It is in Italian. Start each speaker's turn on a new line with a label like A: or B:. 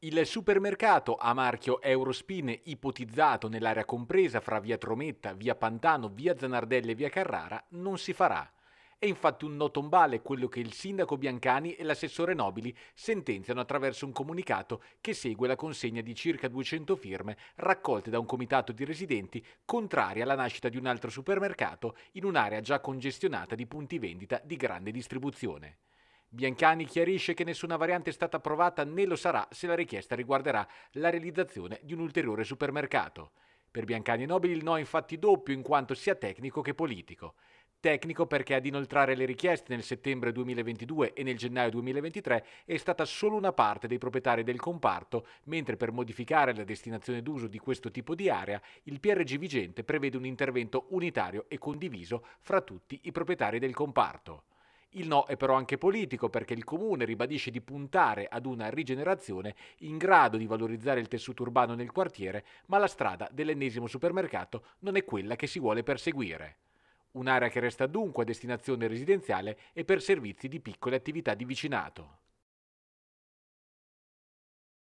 A: Il supermercato a marchio Eurospin ipotizzato nell'area compresa fra via Trometta, via Pantano, via Zanardelli e via Carrara non si farà. È infatti un no tombale quello che il sindaco Biancani e l'assessore Nobili sentenziano attraverso un comunicato che segue la consegna di circa 200 firme raccolte da un comitato di residenti contraria alla nascita di un altro supermercato in un'area già congestionata di punti vendita di grande distribuzione. Biancani chiarisce che nessuna variante è stata approvata né lo sarà se la richiesta riguarderà la realizzazione di un ulteriore supermercato. Per Biancani e Nobili il no è infatti doppio in quanto sia tecnico che politico. Tecnico perché ad inoltrare le richieste nel settembre 2022 e nel gennaio 2023 è stata solo una parte dei proprietari del comparto, mentre per modificare la destinazione d'uso di questo tipo di area il PRG vigente prevede un intervento unitario e condiviso fra tutti i proprietari del comparto. Il no è però anche politico perché il comune ribadisce di puntare ad una rigenerazione in grado di valorizzare il tessuto urbano nel quartiere, ma la strada dell'ennesimo supermercato non è quella che si vuole perseguire. Un'area che resta dunque destinazione residenziale e per servizi di piccole attività di vicinato.